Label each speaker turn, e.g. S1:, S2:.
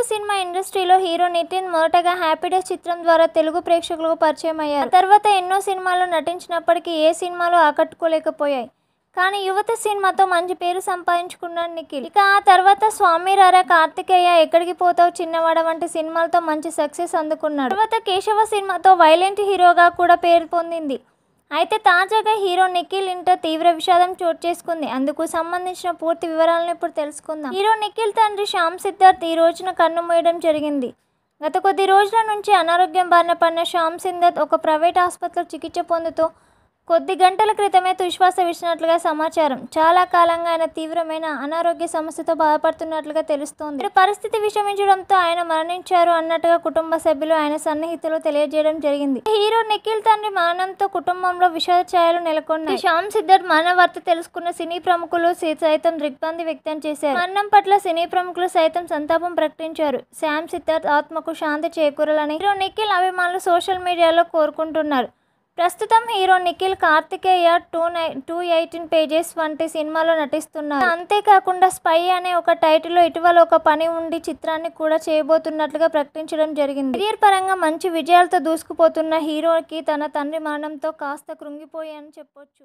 S1: Telugu cinema ఇండస్ట్రీలో hero Nithin మొదటగా Happy Days చిత్రం ద్వారా తెలుగు ప్రేక్షకులకు పరిచయం అయ్యారు తర్వాత ఎన్నో సినిమాలు నటించినప్పటికీ ఏ సినిమాలు ఆకట్టుకోలేకపోయాయి కానీ యువత సినిమాతో మంచి పేరు సంపాదించుకున్నాడు నిఖిల్ ఇక ఆ తర్వాత స్వామి రారా కార్తికేయ ఎక్కడికి పోతావు చిన్నవాడ వంటి సినిమాలతో మంచి సక్సెస్ అందుకున్నాడు తర్వాత కేశవ సినిమాతో వైలెంట్ హీరోగా కూడా పేరు పొందింది అయితే తాజాగా హీరో నిఖిల్ ఇంటర్ తీవ్ర విషాదం చోటు చేసుకుంది అందుకు సంబంధించిన పూర్తి వివరాలను ఇప్పుడు తెలుసుకుందాం హీరో నిఖిల్ తండ్రి శ్యామ్ సిద్ధార్థ్ ఈ రోజున కన్ను మూయడం జరిగింది గత కొద్ది రోజుల నుంచి అనారోగ్యం బారిన పడిన శ్యామ్ సిద్ధార్థ్ ఒక ప్రైవేట్ ఆసుపత్రిలో చికిత్స పొందుతూ కొద్ది గంటల క్రితమే తుష్వాస విడిచినట్లుగా సమాచారం చాలా కాలంగా ఆయన తీవ్రమైన అనారోగ్య సమస్యతో బాధపడుతున్నట్లుగా తెలుస్తోంది పరిస్థితి విషమించడంతో ఆయన మరణించారు అన్నట్టుగా కుటుంబ సభ్యులు ఆయన సన్నిహితులు తెలియజేయడం జరిగింది హీరో నిఖిల్ తండ్రి మరణంతో కుటుంబంలో విషాద ఛాయలు నెలకొన్నాయి శ్యామ్ సిద్ధార్థ్ మరణ వార్త తెలుసుకున్న సినీ ప్రముఖులు సైతం దిగ్బంధి వ్యక్తం చేశారు మరణం పట్ల సినీ ప్రముఖులు సైతం సంతాపం ప్రకటించారు శ్యామ్ సిద్ధార్థ్ ఆత్మకు శాంతి చేకూరాలని హీరో నిఖిల్ అభిమానులు సోషల్ మీడియాలో కోరుకుంటున్నారు ప్రస్తుతం హీరో నిఖిల్ కార్తికేయ టూ నై టూ ఎయిటీన్ పేజెస్ వంటి సినిమాలో నటిస్తున్నారు అంతేకాకుండా స్పై అనే ఒక టైటిల్లో ఇటీవల ఒక పని ఉండి చిత్రాన్ని కూడా చేయబోతున్నట్లుగా ప్రకటించడం జరిగింది కెరియర్ పరంగా మంచి విజయాలతో దూసుకుపోతున్న హీరోకి తన తండ్రి మరణంతో కాస్త కృంగిపోయాయని చెప్పొచ్చు